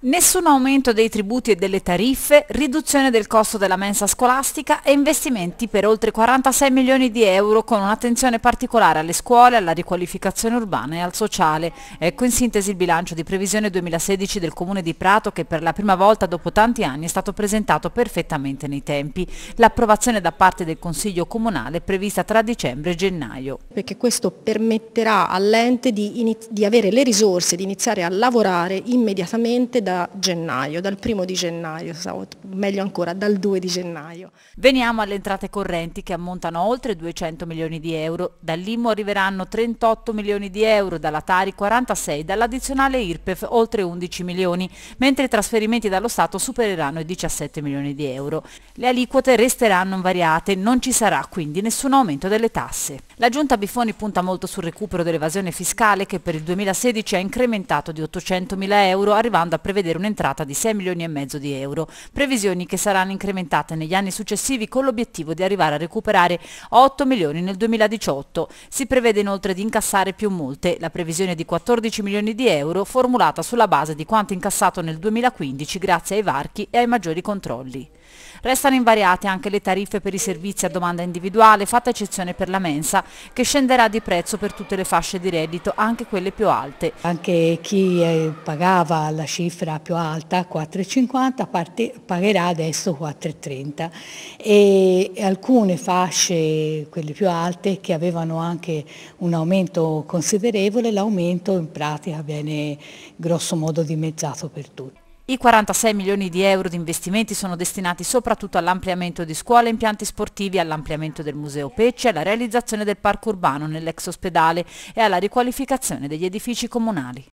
Nessun aumento dei tributi e delle tariffe, riduzione del costo della mensa scolastica e investimenti per oltre 46 milioni di euro con un'attenzione particolare alle scuole, alla riqualificazione urbana e al sociale. Ecco in sintesi il bilancio di previsione 2016 del Comune di Prato che per la prima volta dopo tanti anni è stato presentato perfettamente nei tempi. L'approvazione da parte del Consiglio Comunale è prevista tra dicembre e gennaio. Perché questo permetterà all'ente di, di avere le risorse, di iniziare a lavorare immediatamente da gennaio, dal primo di gennaio, meglio ancora dal 2 di gennaio. Veniamo alle entrate correnti che ammontano oltre 200 milioni di euro. dall'Immo arriveranno 38 milioni di euro, dalla Tari 46, dall'addizionale IRPEF oltre 11 milioni, mentre i trasferimenti dallo Stato supereranno i 17 milioni di euro. Le aliquote resteranno invariate, non ci sarà quindi nessun aumento delle tasse. La Giunta Bifoni punta molto sul recupero dell'evasione fiscale che per il 2016 ha incrementato di 800 mila euro arrivando a prevedere prevedere un'entrata di 6 milioni e mezzo di euro, previsioni che saranno incrementate negli anni successivi con l'obiettivo di arrivare a recuperare 8 milioni nel 2018. Si prevede inoltre di incassare più multe, la previsione di 14 milioni di euro formulata sulla base di quanto incassato nel 2015 grazie ai varchi e ai maggiori controlli. Restano invariate anche le tariffe per i servizi a domanda individuale, fatta eccezione per la mensa, che scenderà di prezzo per tutte le fasce di reddito, anche quelle più alte. Anche chi eh, pagava la cifra più alta, 4,50, pagherà adesso 4,30 e alcune fasce, quelle più alte, che avevano anche un aumento considerevole, l'aumento in pratica viene grosso modo dimezzato per tutti. I 46 milioni di euro di investimenti sono destinati soprattutto all'ampliamento di scuole e impianti sportivi, all'ampliamento del Museo Pecci, alla realizzazione del parco urbano nell'ex ospedale e alla riqualificazione degli edifici comunali.